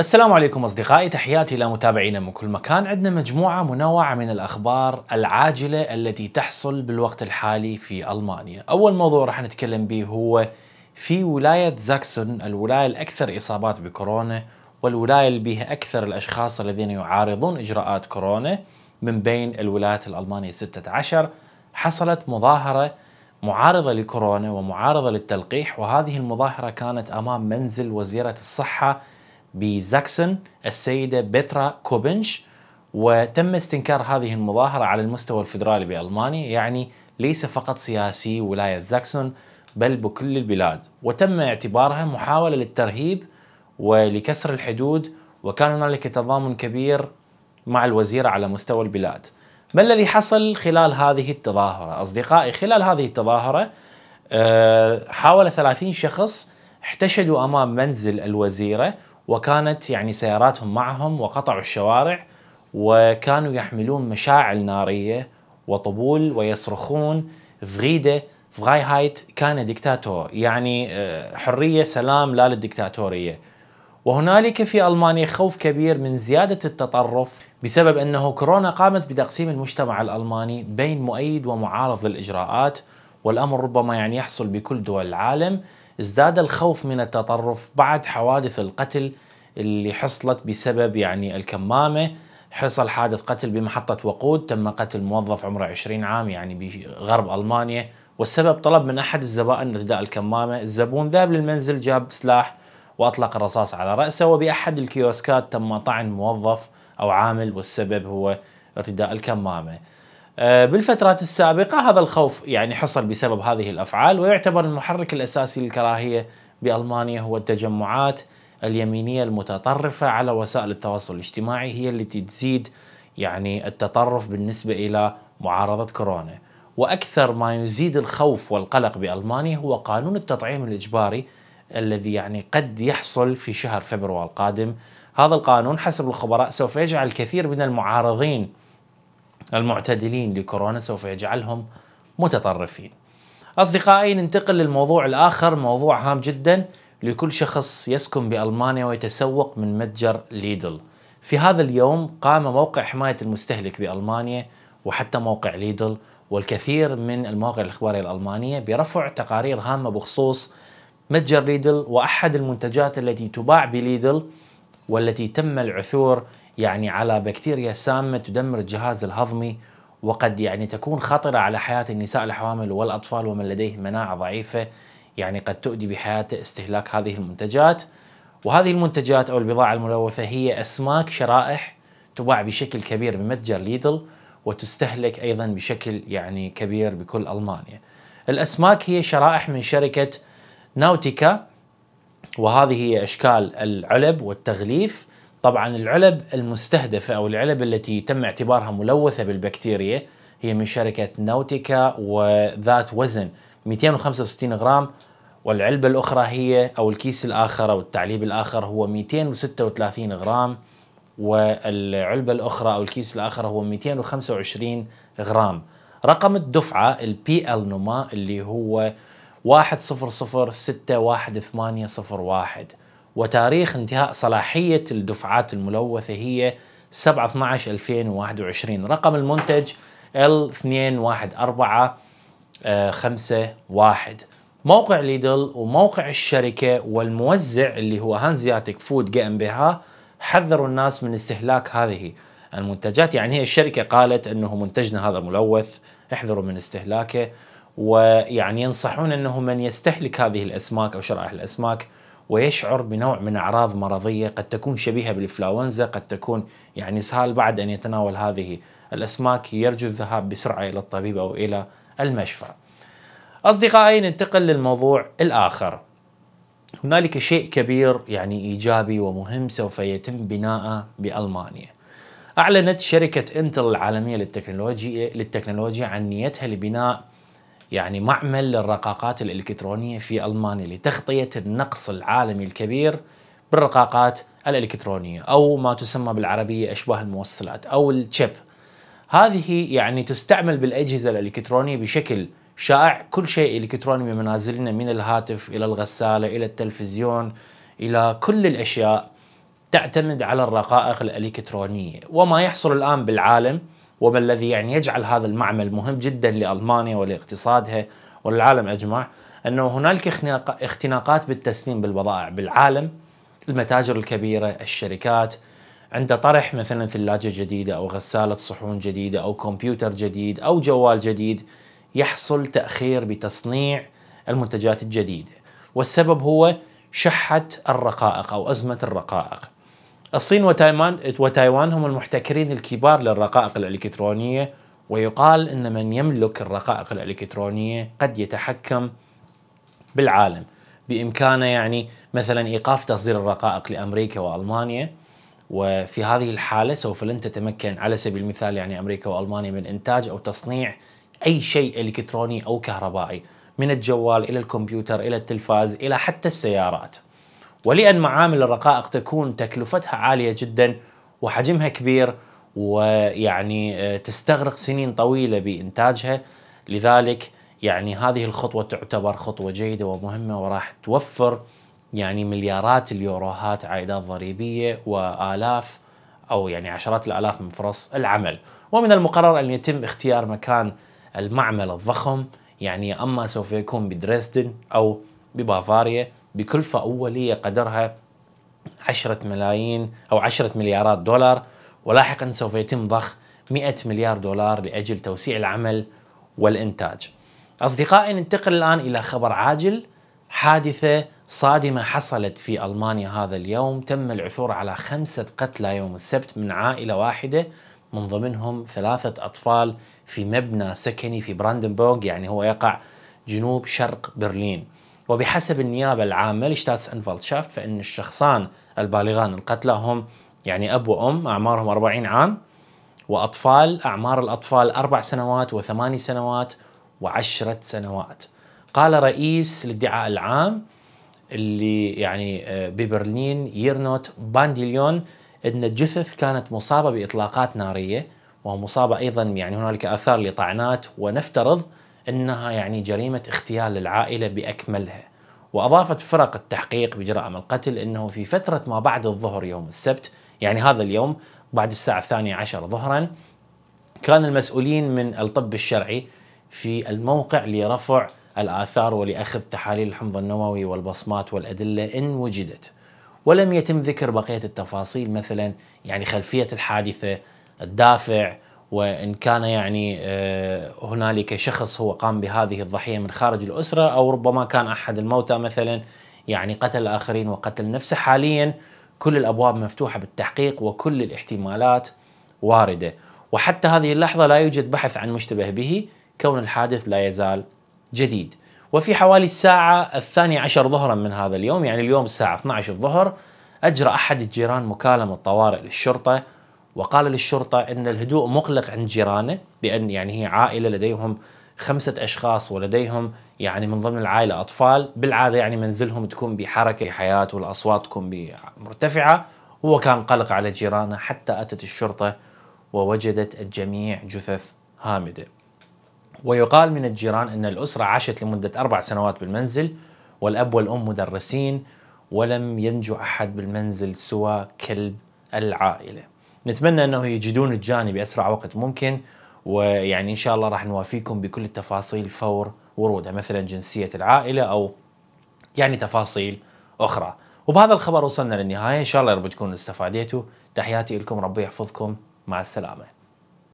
السلام عليكم اصدقائي تحياتي الى متابعينا من كل مكان عندنا مجموعه منوعه من الاخبار العاجله التي تحصل بالوقت الحالي في المانيا اول موضوع راح نتكلم به هو في ولايه زاكسون الولايه الاكثر اصابات بكورونا والولايه اللي بها اكثر الاشخاص الذين يعارضون اجراءات كورونا من بين الولايات الالمانيه 16 حصلت مظاهره معارضه لكورونا ومعارضه للتلقيح وهذه المظاهره كانت امام منزل وزيره الصحه بزاكسون السيدة بترا كوبنش وتم استنكار هذه المظاهرة على المستوى الفيدرالي بألمانيا يعني ليس فقط سياسي ولاية زاكسون بل بكل البلاد وتم اعتبارها محاولة للترهيب ولكسر الحدود وكان هنالك تضامن كبير مع الوزيرة على مستوى البلاد ما الذي حصل خلال هذه التظاهرة؟ أصدقائي خلال هذه التظاهرة آه، حاول 30 شخص احتشدوا أمام منزل الوزيرة وكانت يعني سياراتهم معهم وقطعوا الشوارع وكانوا يحملون مشاعل نارية وطبول ويصرخون فغيدة هايت كان ديكتاتور يعني آه، حرية سلام لا للديكتاتورية وهنالك في ألمانيا خوف كبير من زيادة التطرف بسبب أنه كورونا قامت بتقسيم المجتمع الألماني بين مؤيد ومعارض للإجراءات والأمر ربما يعني يحصل بكل دول العالم ازداد الخوف من التطرف بعد حوادث القتل اللي حصلت بسبب يعني الكمامة حصل حادث قتل بمحطة وقود تم قتل موظف عمره 20 عام يعني بغرب ألمانيا والسبب طلب من أحد الزبائن ارتداء الكمامة الزبون ذهب للمنزل جاب سلاح وأطلق الرصاص على رأسه وبأحد الكيوسكات تم طعن موظف أو عامل والسبب هو ارتداء الكمامة آه، بالفترات السابقة هذا الخوف يعني حصل بسبب هذه الأفعال ويعتبر المحرك الأساسي للكراهية بألمانيا هو التجمعات اليمينية المتطرفة على وسائل التواصل الاجتماعي هي التي تزيد يعني التطرف بالنسبة إلى معارضة كورونا وأكثر ما يزيد الخوف والقلق بألمانيا هو قانون التطعيم الإجباري الذي يعني قد يحصل في شهر فبراير القادم هذا القانون حسب الخبراء سوف يجعل الكثير من المعارضين المعتدلين لكورونا سوف يجعلهم متطرفين أصدقائي ننتقل للموضوع الآخر موضوع هام جدا لكل شخص يسكن بألمانيا ويتسوق من متجر ليدل في هذا اليوم قام موقع حماية المستهلك بألمانيا وحتى موقع ليدل والكثير من المواقع الإخبارية الألمانية برفع تقارير هامة بخصوص متجر ليدل وأحد المنتجات التي تباع بليدل والتي تم العثور يعني على بكتيريا سامة تدمر الجهاز الهضمي وقد يعني تكون خطرة على حياة النساء الحوامل والأطفال ومن لديه مناعة ضعيفة يعني قد تؤدي بحياته استهلاك هذه المنتجات وهذه المنتجات أو البضاعة الملوثة هي أسماك شرائح تباع بشكل كبير بمتجر ليدل وتستهلك أيضا بشكل يعني كبير بكل ألمانيا الأسماك هي شرائح من شركة ناوتيكا وهذه هي أشكال العلب والتغليف طبعا العلب المستهدفة أو العلب التي تم اعتبارها ملوثة بالبكتيريا هي من شركة نوتيكا وذات وزن 265 غرام والعلبة الأخرى هي أو الكيس الآخر أو التعليب الآخر هو 236 غرام والعلبة الأخرى أو الكيس الآخر هو 225 غرام رقم الدفعة البي ال نما اللي هو واحد وتاريخ انتهاء صلاحية الدفعات الملوثة هي 7 12 2021 رقم المنتج l 51 موقع ليدل وموقع الشركة والموزع اللي هو هانزياتيك فود جي بها حذروا الناس من استهلاك هذه المنتجات يعني هي الشركة قالت أنه منتجنا هذا ملوث احذروا من استهلاكه ويعني ينصحون أنه من يستهلك هذه الأسماك أو شرائح الأسماك ويشعر بنوع من أعراض مرضية قد تكون شبيهة بالإنفلونزا قد تكون يعني سهل بعد أن يتناول هذه الأسماك يرجو الذهاب بسرعة إلى الطبيب أو إلى المشفى أصدقائي ننتقل للموضوع الآخر هنالك شيء كبير يعني إيجابي ومهم سوف يتم بناءه بألمانيا أعلنت شركة انتل العالمية للتكنولوجيا للتكنولوجيا عن نيتها لبناء يعني معمل للرقاقات الإلكترونية في ألمانيا لتغطية النقص العالمي الكبير بالرقاقات الإلكترونية أو ما تسمى بالعربية أشباه الموصلات أو التشيب هذه يعني تستعمل بالأجهزة الإلكترونية بشكل شائع كل شيء إلكتروني بمنازلنا من الهاتف إلى الغسالة إلى التلفزيون إلى كل الأشياء تعتمد على الرقائق الإلكترونية وما يحصل الآن بالعالم وما الذي يعني يجعل هذا المعمل مهم جدا لألمانيا ولاقتصادها وللعالم أجمع أنه هنالك اختناقات بالتسليم بالبضائع بالعالم المتاجر الكبيرة الشركات عند طرح مثلا ثلاجة جديدة أو غسالة صحون جديدة أو كمبيوتر جديد أو جوال جديد يحصل تأخير بتصنيع المنتجات الجديدة والسبب هو شحة الرقائق أو أزمة الرقائق الصين وتايوان وتايوان هم المحتكرين الكبار للرقائق الإلكترونية ويقال أن من يملك الرقائق الإلكترونية قد يتحكم بالعالم بإمكانه يعني مثلا إيقاف تصدير الرقائق لأمريكا وألمانيا وفي هذه الحالة سوف لن تتمكن على سبيل المثال يعني أمريكا وألمانيا من إنتاج أو تصنيع أي شيء إلكتروني أو كهربائي من الجوال إلى الكمبيوتر إلى التلفاز إلى حتى السيارات ولأن معامل الرقائق تكون تكلفتها عالية جدا وحجمها كبير ويعني آه، تستغرق سنين طويلة بإنتاجها لذلك يعني هذه الخطوة تعتبر خطوة جيدة ومهمة وراح توفر يعني مليارات اليوروهات عائدات ضريبية وآلاف أو يعني عشرات الآلاف من فرص العمل ومن المقرر أن يتم اختيار مكان المعمل الضخم يعني أما سوف يكون بدريسدن أو ببافاريا بكلفة أولية قدرها عشرة ملايين أو عشرة مليارات دولار ولاحقا سوف يتم ضخ 100 مليار دولار لأجل توسيع العمل والإنتاج أصدقائي ننتقل الآن إلى خبر عاجل حادثة صادمة حصلت في ألمانيا هذا اليوم تم العثور على خمسة قتلى يوم السبت من عائلة واحدة من ضمنهم ثلاثة أطفال في مبنى سكني في براندنبورغ يعني هو يقع جنوب شرق برلين وبحسب النيابة العامة شافت فإن الشخصان البالغان القتلى هم يعني أب وأم أعمارهم 40 عام وأطفال أعمار الأطفال أربع سنوات وثماني سنوات وعشرة سنوات قال رئيس الادعاء العام اللي يعني آه، ببرلين يرنوت بانديليون ان الجثث كانت مصابه باطلاقات ناريه ومصابه ايضا يعني هنالك اثار لطعنات ونفترض انها يعني جريمه اغتيال للعائله باكملها واضافت فرق التحقيق بجرائم القتل انه في فتره ما بعد الظهر يوم السبت يعني هذا اليوم بعد الساعه الثانيه عشر ظهرا كان المسؤولين من الطب الشرعي في الموقع لرفع الآثار ولأخذ تحاليل الحمض النووي والبصمات والأدلة إن وجدت ولم يتم ذكر بقية التفاصيل مثلا يعني خلفية الحادثة الدافع وان كان يعني آه، هنالك شخص هو قام بهذه الضحيه من خارج الاسره او ربما كان احد الموتى مثلا يعني قتل الاخرين وقتل نفسه حاليا كل الابواب مفتوحه بالتحقيق وكل الاحتمالات وارده وحتى هذه اللحظه لا يوجد بحث عن مشتبه به كون الحادث لا يزال جديد وفي حوالي الساعة الثانية عشر ظهرا من هذا اليوم يعني اليوم الساعة 12 الظهر أجرى أحد الجيران مكالمة طوارئ للشرطة وقال للشرطة أن الهدوء مقلق عند جيرانه لأن يعني هي عائلة لديهم خمسة أشخاص ولديهم يعني من ضمن العائلة أطفال بالعادة يعني منزلهم تكون بحركة حياة والأصوات تكون مرتفعة هو كان قلق على جيرانه حتى أتت الشرطة ووجدت الجميع جثث هامدة ويقال من الجيران أن الأسرة عاشت لمدة أربع سنوات بالمنزل والأب والأم مدرسين ولم ينجو أحد بالمنزل سوى كلب العائلة نتمنى انه يجدون الجاني باسرع وقت ممكن ويعني ان شاء الله راح نوافيكم بكل التفاصيل فور ورودها مثلا جنسيه العائله او يعني تفاصيل اخرى. وبهذا الخبر وصلنا للنهايه ان شاء الله يا رب تكونوا استفاديتوا تحياتي لكم ربي يحفظكم مع السلامه.